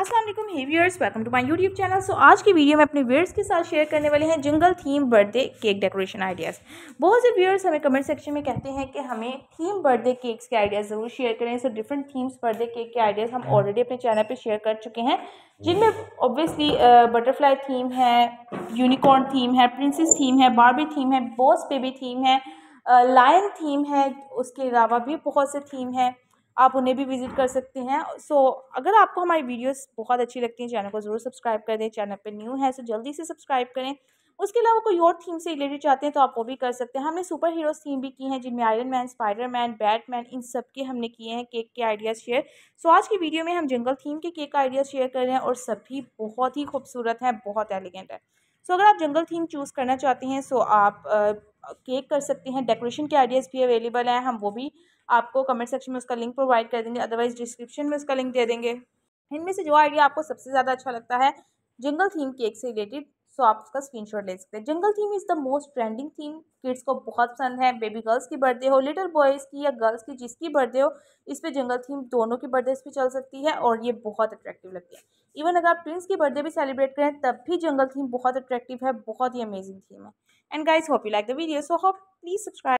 Aslam hey viewers welcome to my YouTube channel so आज की video में अपने व्यर्स के साथ शेयर करने वाले हैं jungle theme birthday cake decoration ideas बहुत से व्यूअर्स हमें कमेंट सेक्शन में कहते हैं कि हमें थीम बर्थडे केक्स के आइडियाज़ ज़रूर शेयर करें so different themes birthday cake के आइडियाज़ हम ऑलरेडी अपने चैनल पर शेयर कर चुके हैं जिनमें ऑब्वियसली बटरफ्लाई थीम है यूनिकॉर्न थीम है प्रिंसेस थीम है बारबी थीम है बॉस बेबी थीम है लायन थीम है उसके अलावा भी बहुत से थीम हैं आप उन्हें भी विज़िट कर सकते हैं सो so, अगर आपको हमारी वीडियोस बहुत अच्छी लगती हैं चैनल को ज़रूर सब्सक्राइब कर दें चैनल पर न्यू है सो so जल्दी से सब्सक्राइब करें उसके अलावा कोई और थीम से रिलेटेड चाहते हैं तो आप वो भी कर सकते हैं हमने सुपर हीरोज थीम भी की हैं जिनमें Iron Man Spider Man Batman इन सब के हमने किए हैं केक के आइडियाज़ शेयर सो आज की वीडियो में हम जंगल थीम के केक का आइडियाज़ शेयर कर रहे हैं और सभी बहुत ही खूबसूरत हैं बहुत एलिगेंट है सो अगर आप जंगल थीम चूज़ करना चाहती हैं सो आप केक कर सकते हैं डेकोरेशन के आइडियाज़ भी अवेलेबल हैं हम वो भी आपको कमेंट सेक्शन में उसका लिंक प्रोवाइड कर देंगे अदरवाइज़ डिस्क्रिप्शन में उसका लिंक दे देंगे इनमें से जो आइडिया आपको सबसे ज़्यादा अच्छा लगता है जंगल थीम केक से रिलेटेड सो आप उसका स्क्रीनशॉट ले सकते हैं jungle theme is the most trending theme kids को बहुत पसंद है बेबी गर्ल्स की बर्थडे हो लिटिल बॉयज़ की या गर्ल्स की जिसकी बर्थडे हो इस पर जंगल थीम दोनों की बर्थडे पर चल सकती है और ये बहुत अट्रैक्टिव लगती है इवन अगर आप ट्विंस की बर्थडे भी सेलिब्रेट करें तब भी जंगल थीम बहुत अट्रैक्टिव है बहुत ही अमेजिंग थीम है and guys hope you like the video so hope please subscribe